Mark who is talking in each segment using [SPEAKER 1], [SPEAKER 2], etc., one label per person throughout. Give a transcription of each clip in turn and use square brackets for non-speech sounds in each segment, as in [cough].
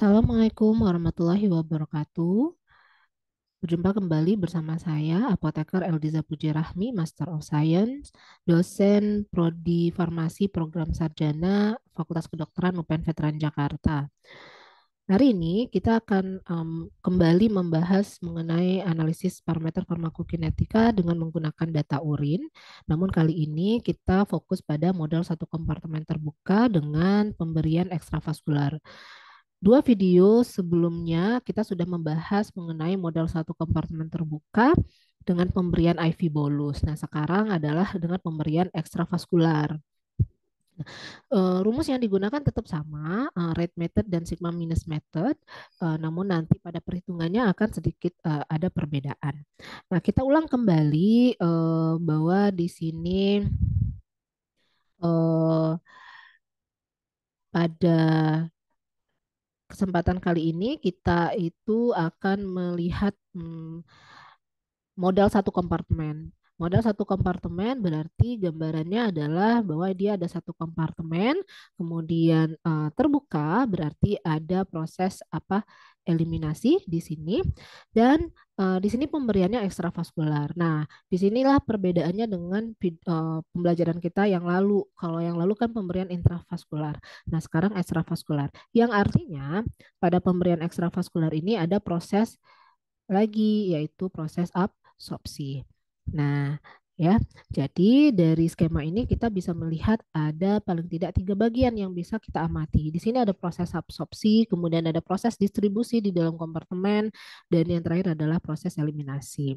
[SPEAKER 1] Assalamualaikum warahmatullahi wabarakatuh. Berjumpa kembali bersama saya, apoteker Eldiza Puji Rahmi, Master of Science, dosen Prodi Farmasi Program Sarjana Fakultas Kedokteran UPN Veteran Jakarta. Hari ini kita akan um, kembali membahas mengenai analisis parameter farmakokinetika dengan menggunakan data urin. Namun kali ini kita fokus pada model satu kompartemen terbuka dengan pemberian ekstravaskular. Dua video sebelumnya kita sudah membahas mengenai modal satu kompartemen terbuka dengan pemberian IV bolus. Nah, sekarang adalah dengan pemberian ekstravaskular. Eh, rumus yang digunakan tetap sama, eh, rate method dan sigma minus method, eh, namun nanti pada perhitungannya akan sedikit ada perbedaan. Nah, kita ulang kembali bahwa di sini pada kesempatan kali ini kita itu akan melihat hmm, modal satu kompartemen. Modal satu kompartemen berarti gambarannya adalah bahwa dia ada satu kompartemen, kemudian uh, terbuka berarti ada proses apa eliminasi di sini dan uh, di sini pemberiannya ekstravaskular. Nah, di sinilah perbedaannya dengan uh, pembelajaran kita yang lalu. Kalau yang lalu kan pemberian intravaskular. Nah, sekarang ekstravaskular. Yang artinya pada pemberian ekstravaskular ini ada proses lagi yaitu proses absorpsi. Nah, ya. Jadi dari skema ini kita bisa melihat ada paling tidak tiga bagian yang bisa kita amati. Di sini ada proses absorpsi, kemudian ada proses distribusi di dalam kompartemen, dan yang terakhir adalah proses eliminasi.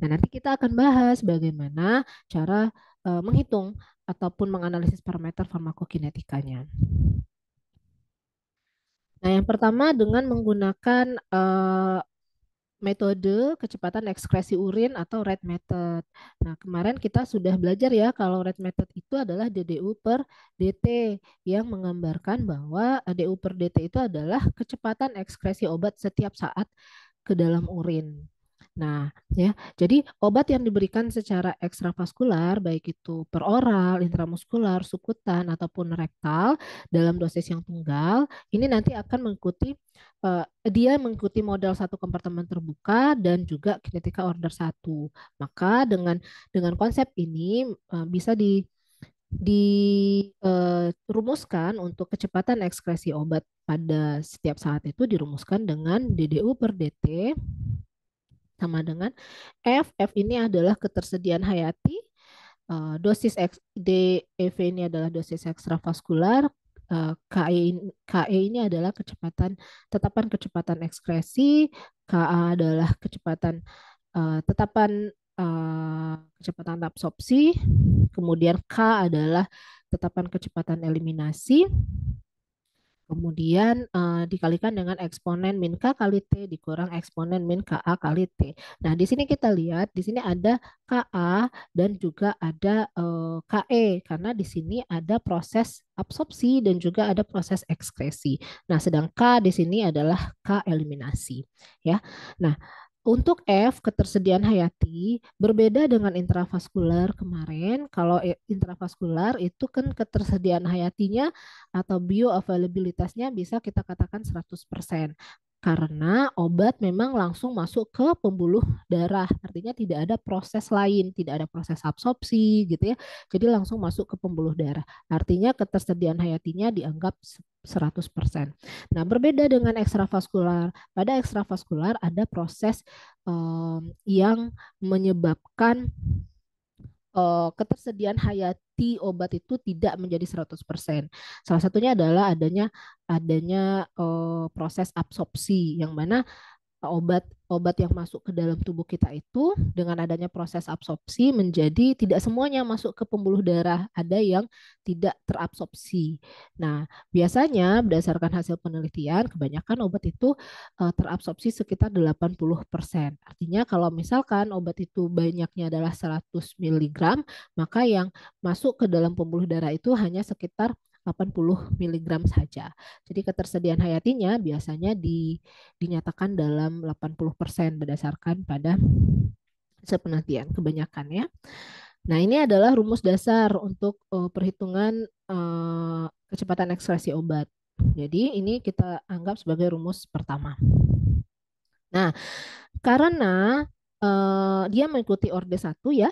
[SPEAKER 1] Nah nanti kita akan bahas bagaimana cara uh, menghitung ataupun menganalisis parameter farmakokinetikanya. Nah yang pertama dengan menggunakan uh, metode kecepatan ekskresi urin atau red method. Nah, kemarin kita sudah belajar ya kalau red method itu adalah DDU per DT yang menggambarkan bahwa eh, DU per DT itu adalah kecepatan ekskresi obat setiap saat ke dalam urin. Nah, ya. Jadi obat yang diberikan secara ekstravaskular baik itu peroral, intramuskular, subkutan ataupun rektal dalam dosis yang tunggal, ini nanti akan mengikuti uh, dia mengikuti model satu kompartemen terbuka dan juga kinetika order satu. Maka dengan dengan konsep ini uh, bisa di dirumuskan eh, untuk kecepatan ekskresi obat pada setiap saat itu dirumuskan dengan DDU per DT sama dengan F. F ini adalah ketersediaan hayati. Eh, dosis X, DEV ini adalah dosis ekstravaskular. Eh, KE, e ini adalah kecepatan tetapan kecepatan ekskresi, KA adalah kecepatan eh, tetapan kecepatan absorpsi, kemudian K adalah tetapan kecepatan eliminasi, Kemudian uh, dikalikan dengan eksponen min K kali T dikurang eksponen min KA kali T. Nah, di sini kita lihat, di sini ada KA dan juga ada uh, eh, KE, karena di sini ada proses absorpsi dan juga ada proses ekskresi. Nah, sedang K di sini adalah K eliminasi. ya. Nah, untuk F, ketersediaan hayati berbeda dengan intravaskular kemarin. Kalau intravaskular itu kan ketersediaan hayatinya atau bioavailabilitasnya bisa kita katakan 100% karena obat memang langsung masuk ke pembuluh darah. Artinya tidak ada proses lain, tidak ada proses absorpsi gitu ya. Jadi langsung masuk ke pembuluh darah. Artinya ketersediaan hayatinya dianggap 100%. Nah, berbeda dengan ekstravaskular. Pada ekstravaskular ada proses um, yang menyebabkan uh, ketersediaan hayat berarti obat itu tidak menjadi 100%. Salah satunya adalah adanya adanya uh, proses absorpsi yang mana obat obat yang masuk ke dalam tubuh kita itu dengan adanya proses absorpsi menjadi tidak semuanya masuk ke pembuluh darah, ada yang tidak terabsorpsi. Nah, biasanya berdasarkan hasil penelitian kebanyakan obat itu eh, terabsorpsi sekitar 80%. Artinya kalau misalkan obat itu banyaknya adalah 100 mg, maka yang masuk ke dalam pembuluh darah itu hanya sekitar 80 mg saja. Jadi ketersediaan hayatinya biasanya di, dinyatakan dalam 80% berdasarkan pada sepenantian kebanyakan ya. Nah, ini adalah rumus dasar untuk uh, perhitungan uh, kecepatan ekskresi obat. Jadi, ini kita anggap sebagai rumus pertama. Nah, karena uh, dia mengikuti orde 1 ya,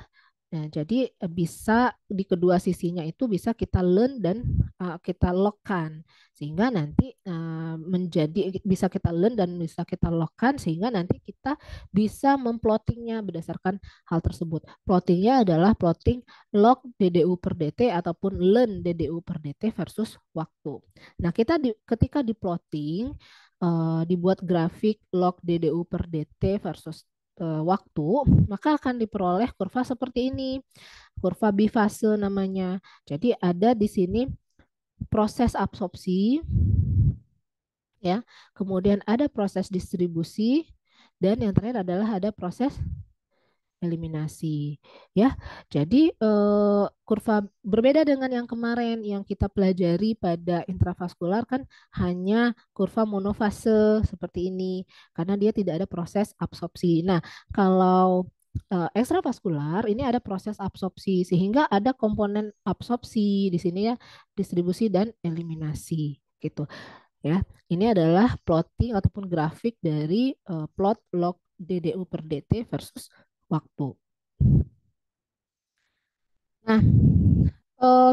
[SPEAKER 1] Nah, jadi eh, bisa di kedua sisinya itu bisa kita learn dan uh, kita lokan sehingga nanti uh, menjadi bisa kita learn dan bisa kita lokan sehingga nanti kita bisa memplottingnya berdasarkan hal tersebut. Plottingnya adalah plotting log DDU per DT ataupun learn DDU per DT versus waktu. Nah, kita di, ketika diplotting uh, dibuat grafik log DDU per DT versus Eh, waktu, maka akan diperoleh kurva seperti ini. Kurva bifase namanya. Jadi ada di sini proses absorpsi ya. Kemudian ada proses distribusi dan yang terakhir adalah ada proses eliminasi ya. Jadi eh, kurva berbeda dengan yang kemarin yang kita pelajari pada intravaskular kan hanya kurva monofase seperti ini karena dia tidak ada proses absorpsi. Nah, kalau uh, eh, ekstravaskular ini ada proses absorpsi sehingga ada komponen absorpsi di sini ya distribusi dan eliminasi gitu ya ini adalah plotting ataupun grafik dari eh, plot log DDU per DT versus waktu. Nah, eh,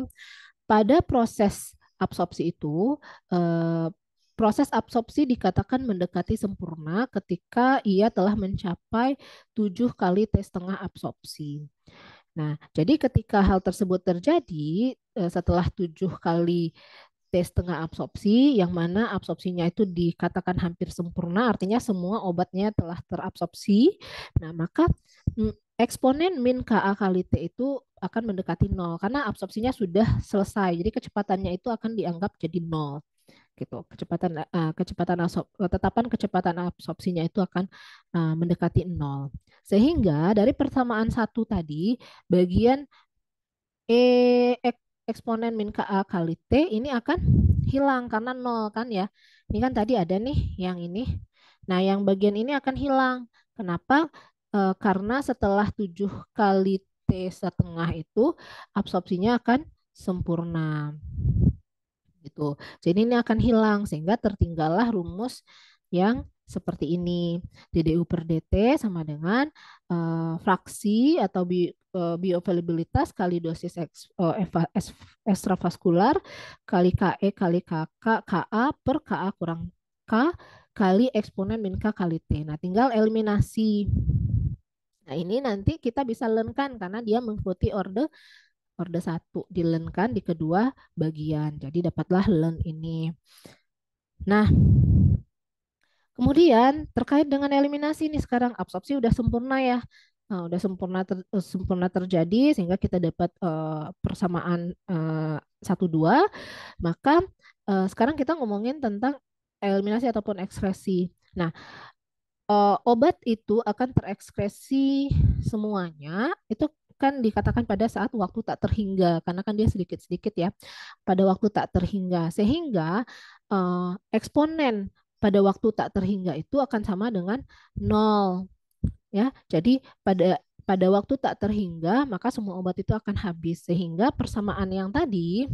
[SPEAKER 1] pada proses absorpsi itu, eh, proses absorpsi dikatakan mendekati sempurna ketika ia telah mencapai tujuh kali tes setengah absorpsi. Nah, jadi ketika hal tersebut terjadi, eh, setelah tujuh kali T setengah absorpsi, yang mana absorpsinya itu dikatakan hampir sempurna, artinya semua obatnya telah terabsorpsi. Nah, maka hmm, eksponen min Ka kali T itu akan mendekati nol karena absorpsinya sudah selesai. Jadi kecepatannya itu akan dianggap jadi nol gitu kecepatan uh, kecepatan eh, tetapan kecepatan absorpsinya itu akan eh, mendekati nol sehingga dari persamaan satu tadi bagian e, eksponen min ka kali T ini akan hilang karena nol kan ya. Ini kan tadi ada nih yang ini. Nah yang bagian ini akan hilang. Kenapa? E, karena setelah 7 kali T setengah itu absorpsinya akan sempurna. Gitu. Jadi ini akan hilang sehingga tertinggallah rumus yang seperti ini. DDU per DT sama dengan uh, fraksi atau bi, uh, bioavailabilitas kali dosis ex, uh, eh, ekstravaskular kali KE kali KK KA per KA kurang K kali eksponen min K kali T. Nah, tinggal eliminasi. Nah, ini nanti kita bisa lenkan karena dia mengikuti order orde satu dilenkan di kedua bagian. Jadi dapatlah len ini. Nah, Kemudian terkait dengan eliminasi ini sekarang absorpsi udah sempurna ya. Nah, udah sempurna ter, eh, sempurna terjadi sehingga kita dapat uh, persamaan eh, satu uh, dua maka uh, sekarang kita ngomongin tentang eliminasi ataupun ekskresi nah uh, obat itu akan terekskresi semuanya itu kan dikatakan pada saat waktu tak terhingga karena kan dia sedikit sedikit ya pada waktu tak terhingga sehingga uh, eksponen pada waktu tak terhingga itu akan sama dengan nol. Ya, jadi pada pada waktu tak terhingga maka semua obat itu akan habis sehingga persamaan yang tadi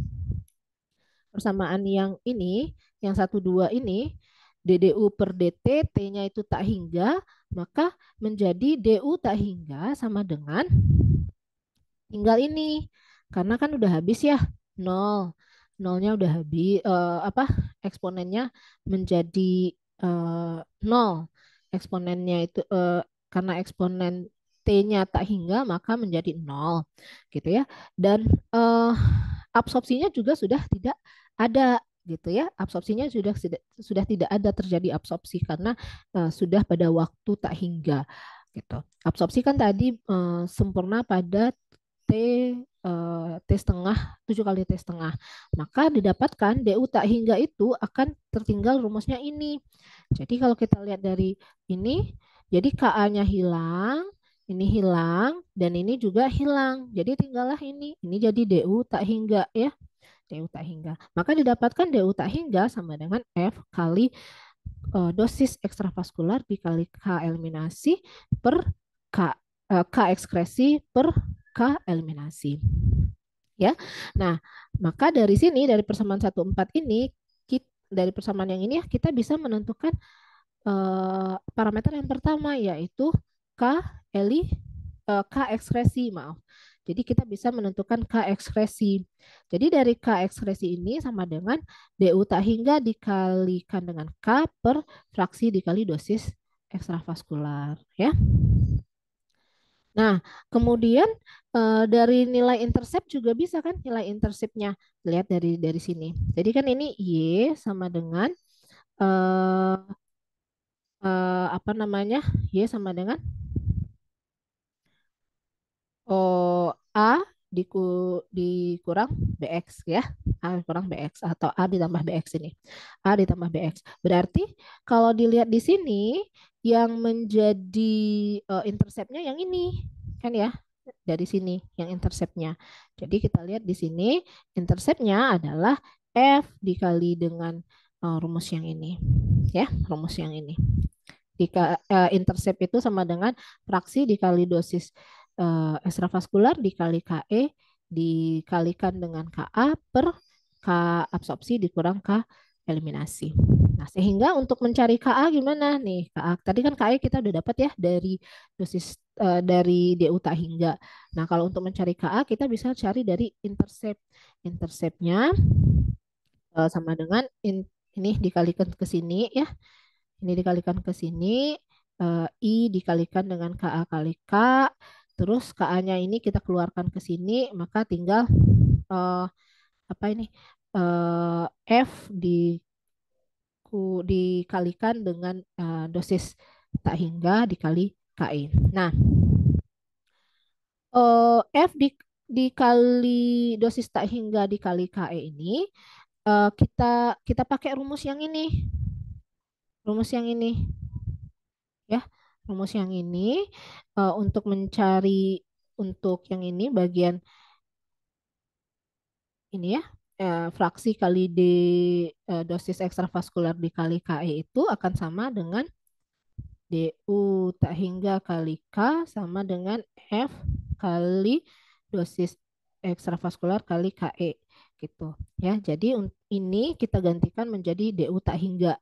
[SPEAKER 1] persamaan yang ini yang satu dua ini DDU per DT T-nya itu tak hingga maka menjadi DU tak hingga sama dengan tinggal ini karena kan udah habis ya nol nolnya udah habis uh, eh, apa eksponennya menjadi uh, nol eksponennya itu uh, karena eksponen t-nya tak hingga maka menjadi nol gitu ya dan uh, absorpsinya juga sudah tidak ada gitu ya absorpsinya sudah sudah tidak ada terjadi absorpsi karena uh, sudah pada waktu tak hingga gitu absorpsi kan tadi uh, sempurna pada T eh, T setengah, 7 kali T setengah. Maka didapatkan DU tak hingga itu akan tertinggal rumusnya ini. Jadi kalau kita lihat dari ini, jadi KA-nya hilang, ini hilang, dan ini juga hilang. Jadi tinggallah ini. Ini jadi DU tak hingga ya. DU tak hingga. Maka didapatkan DU tak hingga sama dengan F kali eh, dosis ekstravaskular dikali K eliminasi per K, eh, K ekskresi per maka eliminasi. Ya. Nah, maka dari sini dari persamaan empat ini kita, dari persamaan yang ini ya, kita bisa menentukan eh, parameter yang pertama yaitu k eli eh, k ekskresi, maaf. Jadi kita bisa menentukan K ekskresi. Jadi dari K ekskresi ini sama dengan DU tak hingga dikalikan dengan K per fraksi dikali dosis ekstravaskular. Ya. Nah, kemudian uh, dari nilai intercept juga bisa kan nilai interceptnya lihat dari dari sini. Jadi kan ini y sama dengan uh, uh, apa namanya y sama dengan o oh, a diku, dikurang BX ya. A kurang BX atau A ditambah BX ini. A ditambah BX. Berarti kalau dilihat di sini yang menjadi uh, interceptnya yang ini kan ya dari sini yang interceptnya. Jadi kita lihat di sini interceptnya adalah F dikali dengan uh, rumus yang ini ya, rumus yang ini. Dika, eh, intercept itu sama dengan fraksi dikali dosis uh, eh, ekstravaskular dikali KE dikalikan dengan KA per K absorpsi dikurang K eliminasi. Nah, sehingga untuk mencari KA gimana nih? KA tadi kan KA e kita udah dapat ya dari dosis uh, dari DU tak hingga. Nah, kalau untuk mencari KA kita bisa cari dari intercept. Interceptnya uh, sama dengan in, ini dikalikan ke sini ya. Ini dikalikan ke sini uh, I dikalikan dengan KA kali K Terus KA-nya ini kita keluarkan ke sini, maka tinggal uh, apa ini uh, F di ku, dikalikan dengan uh, dosis tak hingga dikali KI. Nah, uh, F di, dikali dosis tak hingga dikali KI ini uh, kita kita pakai rumus yang ini. Rumus yang ini. Ya rumus yang ini uh, untuk mencari untuk yang ini bagian ini ya uh, fraksi kali d uh, dosis ekstravaskular dikali KE itu akan sama dengan DU tak hingga kali K sama dengan F kali dosis ekstravaskular kali KE gitu ya. Jadi ini kita gantikan menjadi DU tak hingga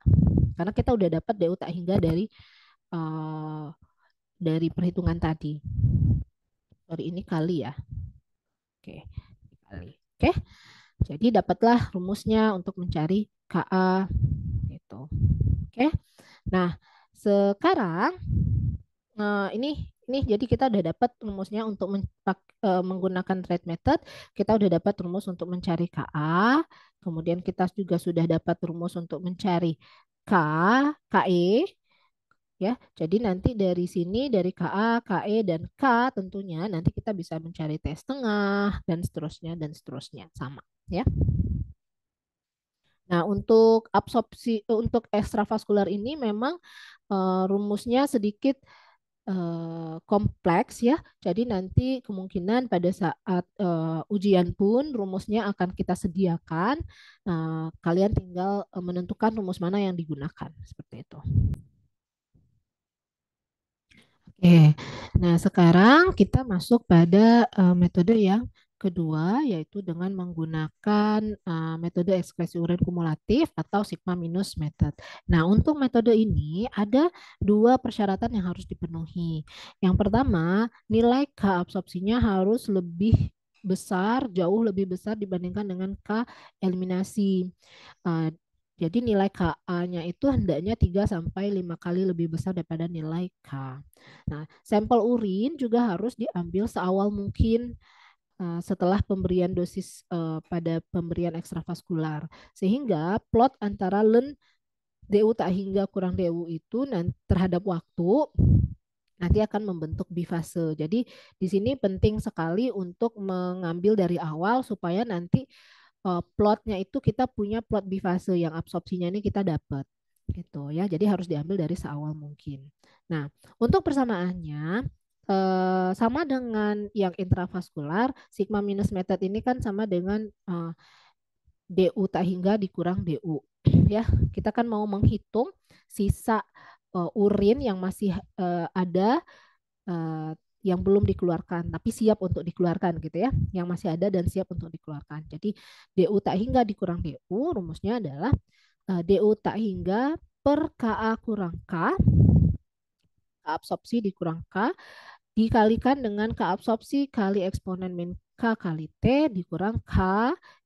[SPEAKER 1] karena kita udah dapat DU tak hingga dari Eh, dari perhitungan tadi. Sorry, ini kali ya. Oke, kali. Oke. Jadi dapatlah rumusnya untuk mencari KA itu, Oke. Nah, sekarang uh, ini ini jadi kita udah dapat rumusnya untuk men uh, eh, menggunakan trade method, kita udah dapat rumus untuk mencari KA, kemudian kita juga sudah dapat rumus untuk mencari K, KE, ya. Jadi nanti dari sini dari KA, KE dan K tentunya nanti kita bisa mencari tes tengah dan seterusnya dan seterusnya sama ya. Nah, untuk absorpsi untuk ekstravaskular ini memang uh, rumusnya sedikit eh, kompleks ya. Jadi nanti kemungkinan pada saat uh, ujian pun rumusnya akan kita sediakan. Nah, kalian tinggal menentukan rumus mana yang digunakan seperti itu. Oke, nah sekarang kita masuk pada uh, metode yang kedua, yaitu dengan menggunakan uh, metode ekspresi urin kumulatif atau sigma minus method. Nah, untuk metode ini ada dua persyaratan yang harus dipenuhi. Yang pertama, nilai K absorpsinya harus lebih besar, jauh lebih besar dibandingkan dengan K eliminasi. Uh, eh, jadi nilai KA-nya itu hendaknya 3 sampai 5 kali lebih besar daripada nilai K. Nah, sampel urin juga harus diambil seawal mungkin eh, setelah pemberian dosis eh, pada pemberian ekstravaskular sehingga plot antara len DU tak hingga kurang DU itu dan terhadap waktu nanti akan membentuk bifase. Jadi di sini penting sekali untuk mengambil dari awal supaya nanti uh, plotnya itu kita punya plot bifase yang absorpsinya ini kita dapat gitu ya. Jadi harus diambil dari seawal mungkin. Nah, untuk persamaannya uh, sama dengan yang intravaskular, sigma minus method ini kan sama dengan uh, DU tak hingga dikurang DU [clears throat] ya. Kita kan mau menghitung sisa uh, urin yang masih uh, ada uh, yang belum dikeluarkan tapi siap untuk dikeluarkan gitu ya yang masih ada dan siap untuk dikeluarkan jadi DU tak hingga dikurang DU rumusnya adalah uh, eh, DU tak hingga per KA kurang K absorpsi dikurang K dikalikan dengan K absorpsi kali eksponen min K kali T dikurang K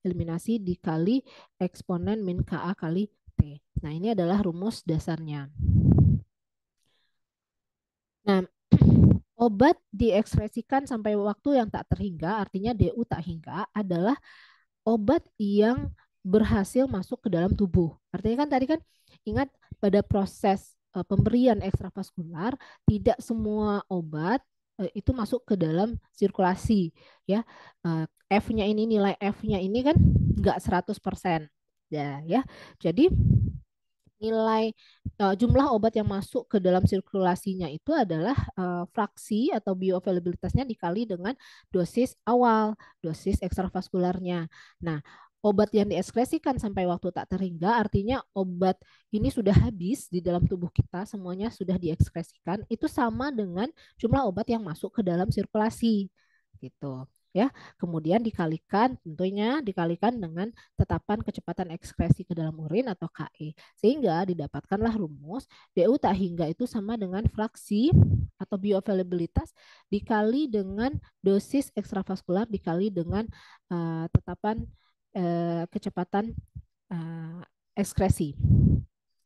[SPEAKER 1] eliminasi dikali eksponen min KA kali T. Nah ini adalah rumus dasarnya. Nah Obat diekspresikan sampai waktu yang tak terhingga, artinya DU tak hingga adalah obat yang berhasil masuk ke dalam tubuh. Artinya kan tadi kan ingat pada proses e, pemberian ekstravaskular tidak semua obat e, itu masuk ke dalam sirkulasi ya. E, F-nya ini nilai F-nya ini kan enggak 100%. Ya, ya. Jadi nilai uh, jumlah obat yang masuk ke dalam sirkulasinya itu adalah uh, fraksi atau bioavailabilitasnya dikali dengan dosis awal, dosis ekstravaskularnya. Nah, obat yang diekskresikan sampai waktu tak terhingga artinya obat ini sudah habis di dalam tubuh kita, semuanya sudah diekskresikan, itu sama dengan jumlah obat yang masuk ke dalam sirkulasi gitu ya. Kemudian dikalikan tentunya dikalikan dengan tetapan kecepatan ekskresi ke dalam urin atau KE. Sehingga didapatkanlah rumus DU tak hingga itu sama dengan fraksi atau bioavailabilitas dikali dengan dosis ekstravaskular dikali dengan uh, tetapan uh, kecepatan uh, eh, ekskresi.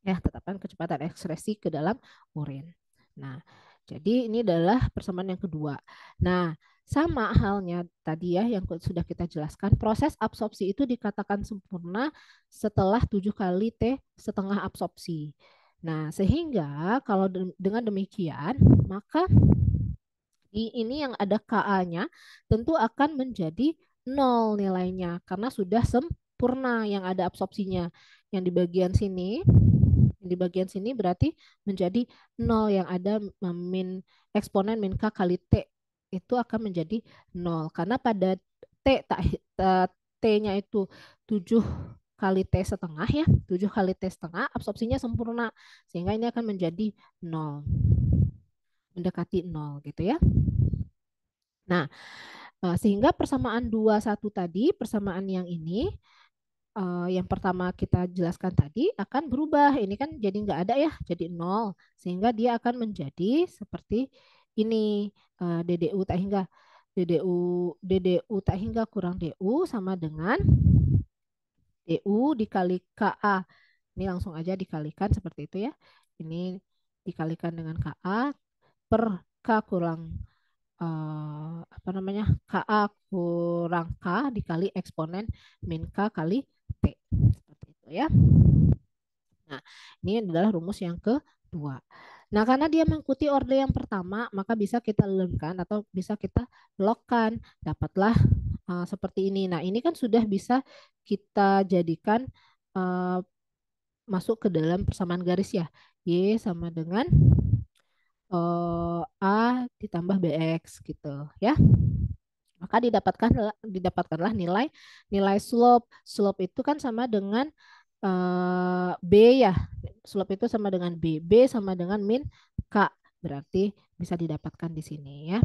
[SPEAKER 1] Ya, tetapan kecepatan ekskresi ke dalam urin. Nah, jadi ini adalah persamaan yang kedua. Nah, sama halnya tadi ya yang sudah kita jelaskan, proses absorpsi itu dikatakan sempurna setelah tujuh kali T setengah absorpsi. Nah, sehingga kalau dengan demikian, maka di ini yang ada KA-nya tentu akan menjadi nol nilainya karena sudah sempurna yang ada absorpsinya. Yang di bagian sini, yang di bagian sini berarti menjadi nol yang ada min eksponen min K kali T itu akan menjadi nol karena pada t tak t-nya itu 7 kali T setengah ya, 7 kali T setengah, absorpsinya sempurna. Sehingga ini akan menjadi nol Mendekati nol gitu ya. Nah, eh, sehingga persamaan dua satu tadi, persamaan yang ini, eh, yang pertama kita jelaskan tadi akan berubah. Ini kan jadi nggak ada ya, jadi nol Sehingga dia akan menjadi seperti ini uh, eh, DDU tak hingga DDU DDU tak hingga kurang DU sama dengan DU dikali KA. Ini langsung aja dikalikan seperti itu ya. Ini dikalikan dengan KA per K kurang uh, apa namanya? KA kurang K dikali eksponen min K kali T. Seperti itu ya. Nah, ini adalah rumus yang kedua. Nah, karena dia mengikuti order yang pertama, maka bisa kita lengkan atau bisa kita lockkan. Dapatlah uh, seperti ini. Nah, ini kan sudah bisa kita jadikan uh, masuk ke dalam persamaan garis ya. Y sama dengan uh, A ditambah BX gitu ya maka didapatkan didapatkanlah nilai nilai slope. Slope itu kan sama dengan Eh, B ya. slope itu sama dengan B. B sama dengan min K. Berarti bisa didapatkan di sini ya.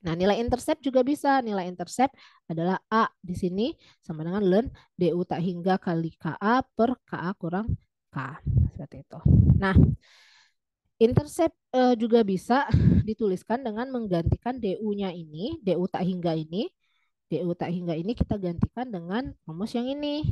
[SPEAKER 1] Nah, nilai intercept juga bisa. Nilai intercept adalah A di sini sama dengan ln DU tak hingga kali KA per KA kurang K. Seperti itu. Nah, intercept eh, juga bisa dituliskan dengan menggantikan DU-nya ini, DU tak hingga ini. DU tak hingga ini kita gantikan dengan rumus yang ini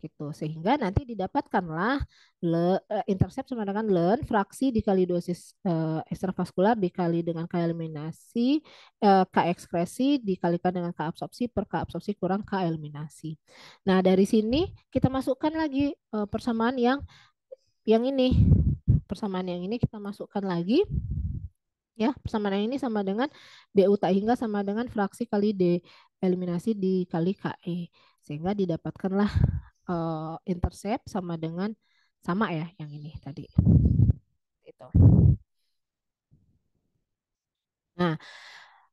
[SPEAKER 1] gitu sehingga nanti didapatkanlah le, uh, intercept sama dengan learn fraksi dikali dosis uh, eh, ekstravaskular dikali dengan k-eliminasi uh, eh, k-ekskresi dikalikan dengan k-absorpsi per k-absorpsi kurang k-eliminasi. Nah dari sini kita masukkan lagi uh, persamaan yang yang ini persamaan yang ini kita masukkan lagi ya persamaan yang ini sama dengan BU tak hingga sama dengan fraksi kali D eliminasi dikali KE sehingga didapatkanlah uh, intercept sama dengan sama ya yang ini tadi. Itu. Nah,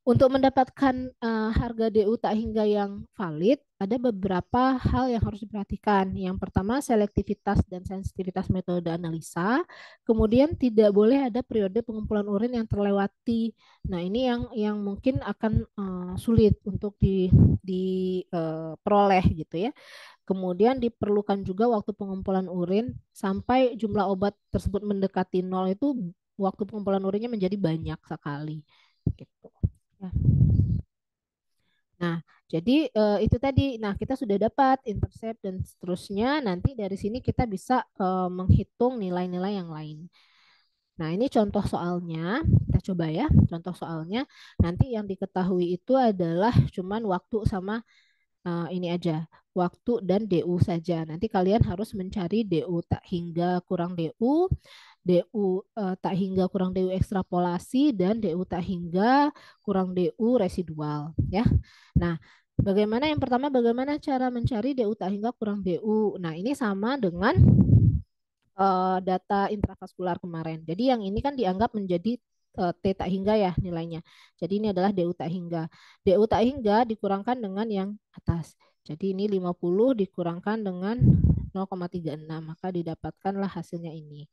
[SPEAKER 1] untuk mendapatkan uh, harga DU tak hingga yang valid ada beberapa hal yang harus diperhatikan. Yang pertama, selektivitas dan sensitivitas metode analisa. Kemudian tidak boleh ada periode pengumpulan urin yang terlewati. Nah, ini yang yang mungkin akan uh, sulit untuk di diperoleh eh, uh, gitu ya. Kemudian diperlukan juga waktu pengumpulan urin sampai jumlah obat tersebut mendekati nol itu waktu pengumpulan urinnya menjadi banyak sekali gitu. Ya. Nah, jadi uh, itu tadi. Nah, kita sudah dapat intercept dan seterusnya. Nanti dari sini kita bisa uh, menghitung nilai-nilai yang lain. Nah, ini contoh soalnya. Kita coba ya, contoh soalnya. Nanti yang diketahui itu adalah cuman waktu sama uh, ini aja, waktu dan DU saja. Nanti kalian harus mencari DU tak hingga kurang DU DU eh, tak hingga kurang DU ekstrapolasi dan DU tak hingga kurang DU residual ya. Nah, bagaimana yang pertama bagaimana cara mencari DU tak hingga kurang DU. Nah, ini sama dengan eh, data intravaskular kemarin. Jadi yang ini kan dianggap menjadi eh, T tak hingga ya nilainya. Jadi ini adalah DU tak hingga. DU tak hingga dikurangkan dengan yang atas. Jadi ini 50 dikurangkan dengan 0,36 maka didapatkanlah hasilnya ini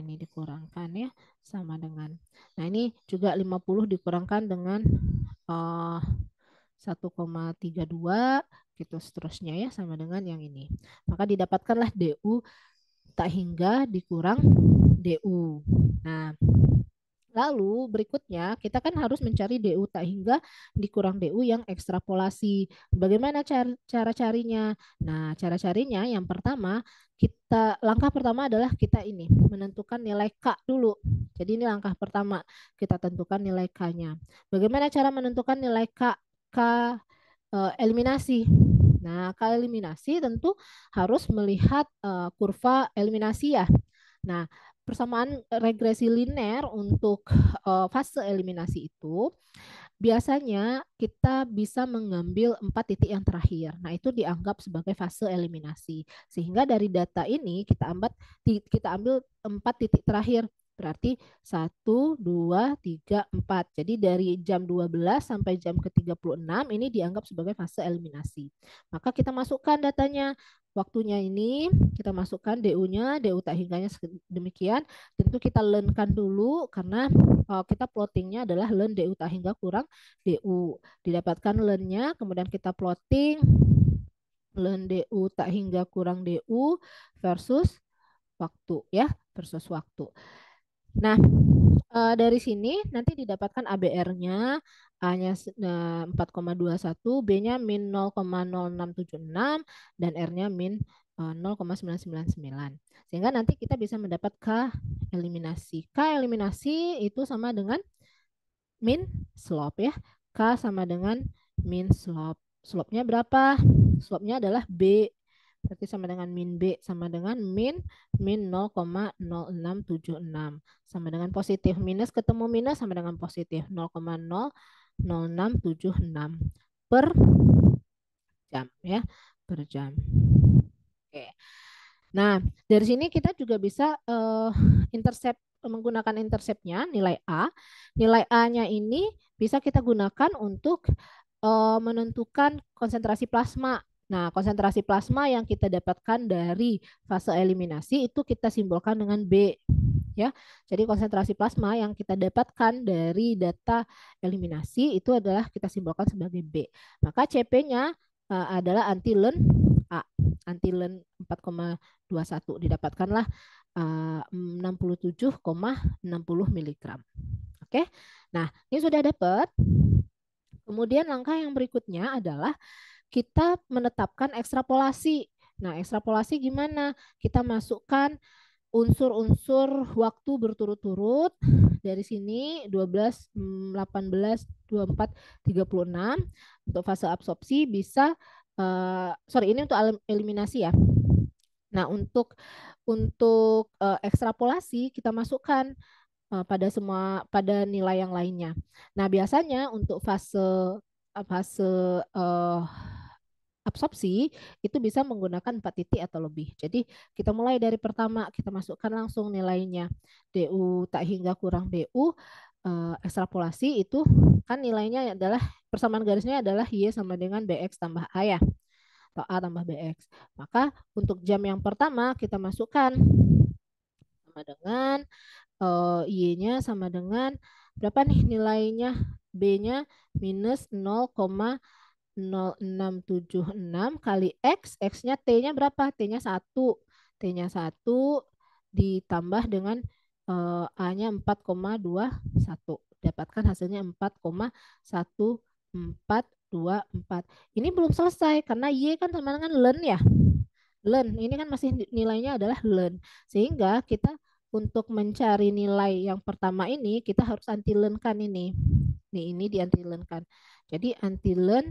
[SPEAKER 1] ini dikurangkan ya sama dengan nah ini juga 50 dikurangkan dengan uh, eh, 1,32 gitu seterusnya ya sama dengan yang ini maka didapatkanlah DU tak hingga dikurang DU nah Lalu berikutnya kita kan harus mencari DU tak hingga dikurang DU yang ekstrapolasi. Bagaimana cara, cara carinya? Nah, cara carinya yang pertama kita langkah pertama adalah kita ini menentukan nilai K dulu. Jadi ini langkah pertama kita tentukan nilai K-nya. Bagaimana cara menentukan nilai K K eh, eliminasi? Nah, K eliminasi tentu harus melihat eh, kurva eliminasi ya. Nah, persamaan regresi linear untuk eh, fase eliminasi itu biasanya kita bisa mengambil empat titik yang terakhir. Nah, itu dianggap sebagai fase eliminasi. Sehingga dari data ini kita ambil kita ambil empat titik terakhir Berarti 1, 2, 3, 4. Jadi dari jam 12 sampai jam ke-36 ini dianggap sebagai fase eliminasi. Maka kita masukkan datanya. Waktunya ini kita masukkan DU-nya, DU tak hingganya demikian. Tentu kita learnkan dulu karena uh, kita plottingnya adalah learn DU tak hingga kurang DU. Didapatkan learn kemudian kita plotting learn DU tak hingga kurang DU versus waktu ya, versus waktu. Nah, eh, dari sini nanti didapatkan ABR-nya A-nya 4,21, eh, B-nya min 0,0676 dan R-nya min 0,999. Eh, Sehingga nanti kita bisa mendapat K eliminasi. K eliminasi itu sama dengan min slope ya. K sama dengan min slope. Slope-nya berapa? Slope-nya adalah B Berarti sama dengan min B sama dengan min min 0,0676. Sama dengan positif minus ketemu minus sama dengan positif 0,0676 per jam ya, per jam. Oke. Nah, dari sini kita juga bisa uh, intercept menggunakan interceptnya nilai A. Nilai A-nya ini bisa kita gunakan untuk uh, menentukan konsentrasi plasma Nah, konsentrasi plasma yang kita dapatkan dari fase eliminasi itu kita simbolkan dengan B ya. Jadi konsentrasi plasma yang kita dapatkan dari data eliminasi itu adalah kita simbolkan sebagai B. Maka CP-nya e, adalah antilen A. Antilen 4,21 didapatkanlah 67,60 e, miligram. Oke. Nah, ini sudah dapat. Kemudian langkah yang berikutnya adalah kita menetapkan ekstrapolasi. Nah, ekstrapolasi gimana? Kita masukkan unsur-unsur waktu berturut-turut dari sini 12, 18, 24, 36 untuk fase absorpsi bisa uh, sorry ini untuk eliminasi ya. Nah untuk untuk uh, ekstrapolasi kita masukkan uh, pada semua pada nilai yang lainnya. Nah biasanya untuk fase fase uh, absorpsi itu bisa menggunakan 4 titik atau lebih. Jadi kita mulai dari pertama kita masukkan langsung nilainya DU tak hingga kurang BU eh, ekstrapolasi itu kan nilainya adalah persamaan garisnya adalah Y sama dengan BX tambah A ya atau A tambah BX. Maka untuk jam yang pertama kita masukkan sama dengan eh, Y-nya sama dengan berapa nih nilainya B-nya minus 0, 0676 kali X, X-nya T-nya berapa? T-nya 1. T-nya 1 ditambah dengan uh, A-nya 4,21. Dapatkan hasilnya 4,1424. Ini belum selesai karena Y kan sama dengan len ya. Len, ini kan masih nilainya adalah len. Sehingga kita untuk mencari nilai yang pertama ini kita harus anti learn kan ini. Nih, ini di anti learn kan Jadi anti learn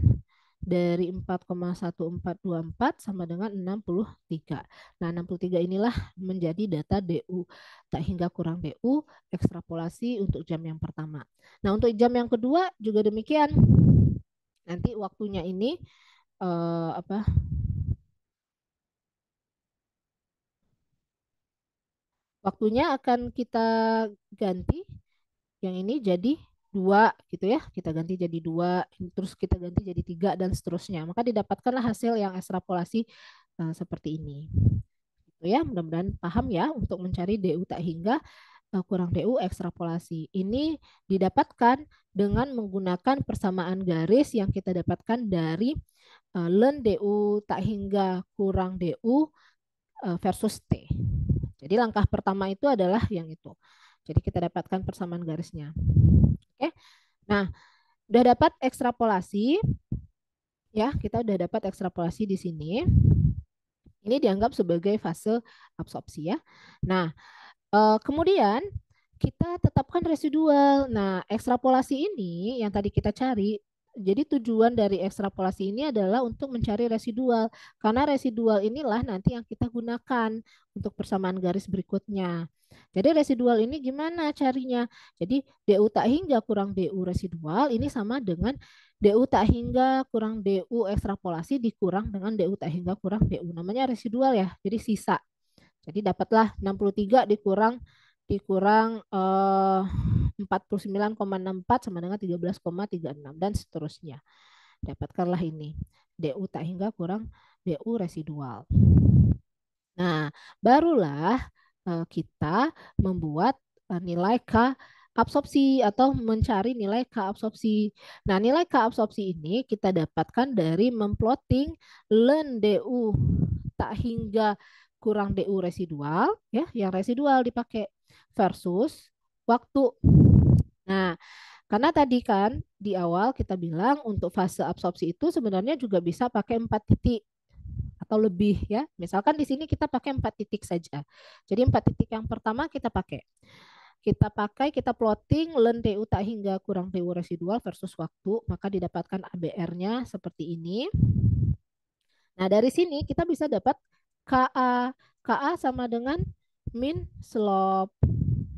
[SPEAKER 1] dari 4,1424 sama dengan 63. Nah, 63 inilah menjadi data DU tak hingga kurang DU ekstrapolasi untuk jam yang pertama. Nah, untuk jam yang kedua juga demikian. Nanti waktunya ini eh, apa? Waktunya akan kita ganti yang ini jadi dua gitu ya kita ganti jadi dua terus kita ganti jadi tiga dan seterusnya maka didapatkanlah hasil yang ekstrapolasi uh, seperti ini gitu ya mudah-mudahan paham ya untuk mencari du tak hingga uh, kurang du ekstrapolasi ini didapatkan dengan menggunakan persamaan garis yang kita dapatkan dari uh, eh, len du tak hingga kurang du uh, versus t jadi langkah pertama itu adalah yang itu jadi kita dapatkan persamaan garisnya. Oke. Nah, udah dapat ekstrapolasi. Ya, kita udah dapat ekstrapolasi di sini. Ini dianggap sebagai fase absorpsi ya. Nah, eh, kemudian kita tetapkan residual. Nah, ekstrapolasi ini yang tadi kita cari jadi tujuan dari ekstrapolasi ini adalah untuk mencari residual karena residual inilah nanti yang kita gunakan untuk persamaan garis berikutnya. Jadi residual ini gimana carinya? Jadi DU tak hingga kurang DU residual ini sama dengan DU tak hingga kurang DU ekstrapolasi dikurang dengan DU tak hingga kurang DU. Namanya residual ya, jadi sisa. Jadi dapatlah 63 dikurang dikurang uh, 49,64 sama dengan 13,36 dan seterusnya. Dapatkanlah ini. DU tak hingga kurang DU residual. Nah, barulah uh, kita membuat uh, nilai K absorpsi atau mencari nilai K absorpsi. Nah, nilai K absorpsi ini kita dapatkan dari memplotting len DU tak hingga kurang DU residual ya yang residual dipakai versus waktu. Nah, karena tadi kan di awal kita bilang untuk fase absorpsi itu sebenarnya juga bisa pakai empat titik atau lebih ya. Misalkan di sini kita pakai empat titik saja. Jadi empat titik yang pertama kita pakai. Kita pakai, kita plotting len DU tak hingga kurang DU residual versus waktu, maka didapatkan ABR-nya seperti ini. Nah, dari sini kita bisa dapat KA. KA sama dengan min slope.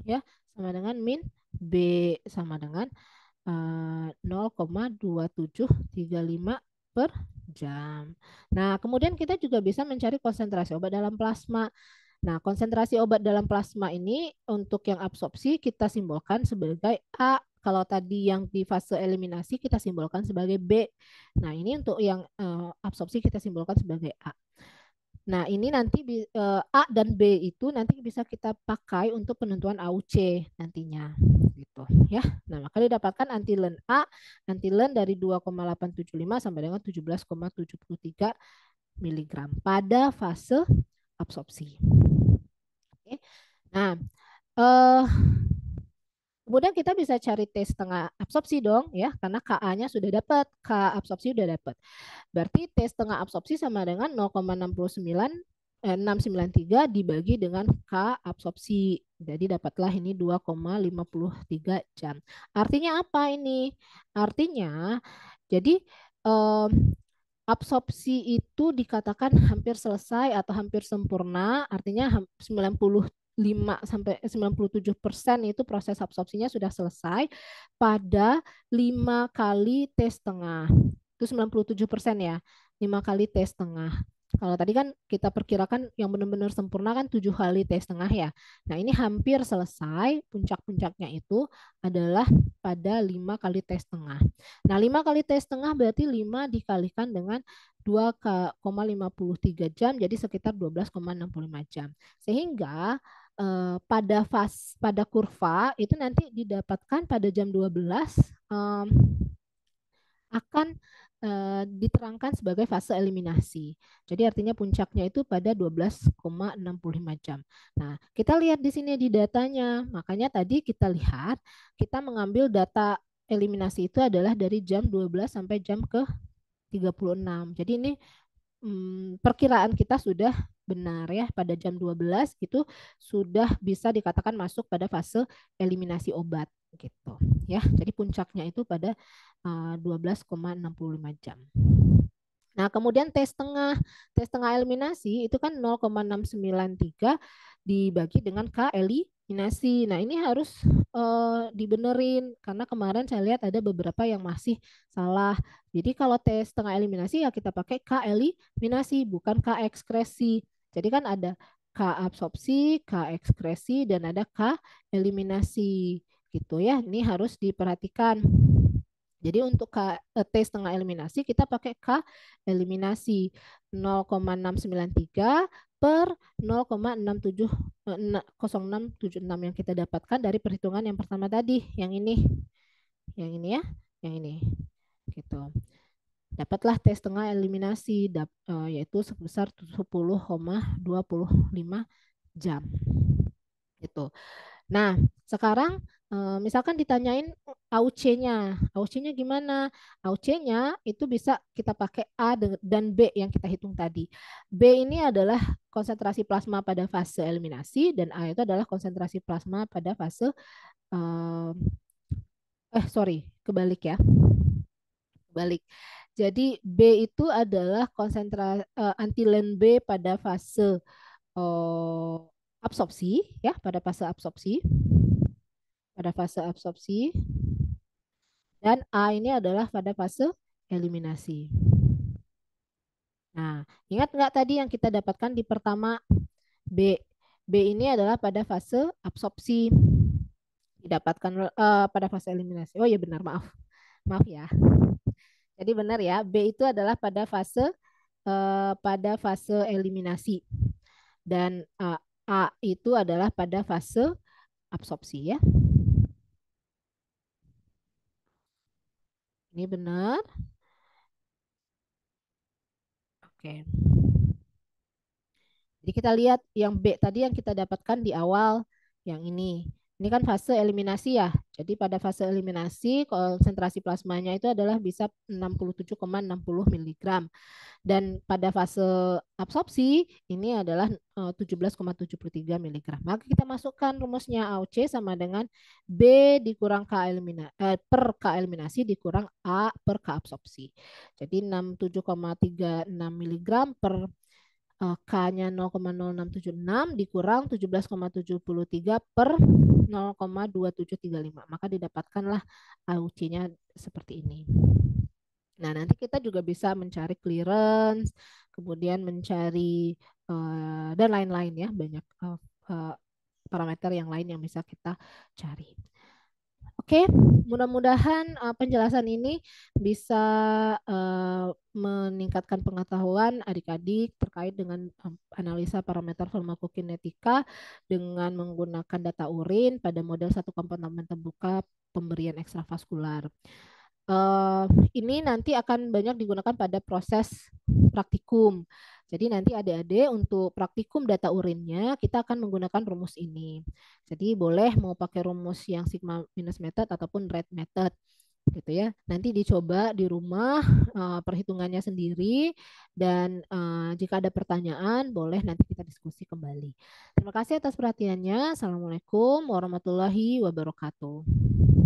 [SPEAKER 1] Ya, sama dengan min B sama dengan eh, uh, 0,2735 per jam. Nah, kemudian kita juga bisa mencari konsentrasi obat dalam plasma. Nah, konsentrasi obat dalam plasma ini untuk yang absorpsi kita simbolkan sebagai A. Kalau tadi yang di fase eliminasi kita simbolkan sebagai B. Nah, ini untuk yang uh, absorpsi kita simbolkan sebagai A. Nah, ini nanti eh, A dan B itu nanti bisa kita pakai untuk penentuan AUC nantinya gitu ya. Nah, maka didapatkan antilen A, antilen dari 2,875 sampai dengan 17,73 mg pada fase absorpsi. Oke. Nah, eh, Kemudian kita bisa cari T setengah absorpsi dong ya, karena Ka-nya sudah dapat, K absorpsi sudah dapat. Berarti T setengah absorpsi sama dengan 0,69 693 eh, dibagi dengan K absorpsi. Jadi dapatlah ini 2,53 jam. Artinya apa ini? Artinya jadi um, absorpsi itu dikatakan hampir selesai atau hampir sempurna, artinya 90. 5 sampai 97 persen itu proses absorpsinya sudah selesai pada 5 kali T setengah. Itu 97 persen ya, 5 kali T setengah. Kalau tadi kan kita perkirakan yang benar-benar sempurna kan 7 kali T setengah ya. Nah ini hampir selesai, puncak-puncaknya itu adalah pada 5 kali T setengah. Nah 5 kali T setengah berarti 5 dikalikan dengan 2,53 jam, jadi sekitar 12,65 jam. Sehingga Eh, pada fas pada kurva itu nanti didapatkan pada jam 12 um, akan uh, diterangkan sebagai fase eliminasi. Jadi artinya puncaknya itu pada 12,65 jam. Nah, kita lihat di sini di datanya. Makanya tadi kita lihat kita mengambil data eliminasi itu adalah dari jam 12 sampai jam ke 36. Jadi ini mmm, perkiraan kita sudah benar ya pada jam 12 itu sudah bisa dikatakan masuk pada fase eliminasi obat gitu ya. Jadi puncaknya itu pada 12,65 eh, jam. Nah, kemudian tes tengah, tes tengah eliminasi itu kan 0,693 dibagi dengan K eliminasi. Nah, ini harus uh, dibenerin karena kemarin saya lihat ada beberapa yang masih salah. Jadi kalau tes tengah eliminasi ya kita pakai K eliminasi bukan K ekskresi. Jadi kan ada K absorpsi, K ekskresi, dan ada K eliminasi gitu ya. Ini harus diperhatikan. Jadi untuk K, eh, T setengah eliminasi kita pakai K eliminasi 0,693 per 0,676 eh, yang kita dapatkan dari perhitungan yang pertama tadi, yang ini. Yang ini ya, yang ini. Gitu dapatlah tes tengah eliminasi dap, e, yaitu sebesar 10,25 jam. Gitu. Nah, sekarang e, misalkan ditanyain AUC-nya. AUC-nya gimana? AUC-nya itu bisa kita pakai A dan B yang kita hitung tadi. B ini adalah konsentrasi plasma pada fase eliminasi dan A itu adalah konsentrasi plasma pada fase e, eh sorry, kebalik ya balik. Jadi B itu adalah konsentrasi uh, eh, antilen B pada fase uh, absorpsi ya, pada fase absorpsi. Pada fase absorpsi. Dan A ini adalah pada fase eliminasi. Nah, ingat nggak tadi yang kita dapatkan di pertama B? B ini adalah pada fase absorpsi. Didapatkan uh, pada fase eliminasi. Oh ya benar, maaf. Maaf ya. Jadi benar ya, B itu adalah pada fase uh, pada fase eliminasi dan A, eh, A itu adalah pada fase absorpsi ya. Ini benar. Oke. Jadi kita lihat yang B tadi yang kita dapatkan di awal yang ini. Ini kan fase eliminasi ya. Jadi pada fase eliminasi konsentrasi plasmanya itu adalah bisa 67,60 mg. Dan pada fase absorpsi ini adalah 17,73 eh, mg. Maka kita masukkan rumusnya AOC sama dengan B dikurang K elimina, eh, per K eliminasi dikurang A per K absorpsi. Jadi 67,36 mg per Eh, K-nya 0,0676 dikurang 17,73 per 0,2735. Maka didapatkanlah AUC-nya seperti ini. Nah, nanti kita juga bisa mencari clearance, kemudian mencari eh, dan lain-lain ya, banyak eh, parameter yang lain yang bisa kita cari. Oke, okay? mudah-mudahan uh, penjelasan ini bisa uh, meningkatkan pengetahuan adik-adik terkait dengan eh, analisa parameter farmakokinetika dengan menggunakan data urin pada model satu komponen terbuka pemberian ekstravaskular. Uh, ini nanti akan banyak digunakan pada proses praktikum. Jadi nanti adik-adik untuk praktikum data urinnya kita akan menggunakan rumus ini. Jadi boleh mau pakai rumus yang sigma minus method ataupun red method gitu ya. Nanti dicoba di rumah eh, perhitungannya sendiri dan eh, jika ada pertanyaan boleh nanti kita diskusi kembali. Terima kasih atas perhatiannya. Assalamualaikum warahmatullahi wabarakatuh.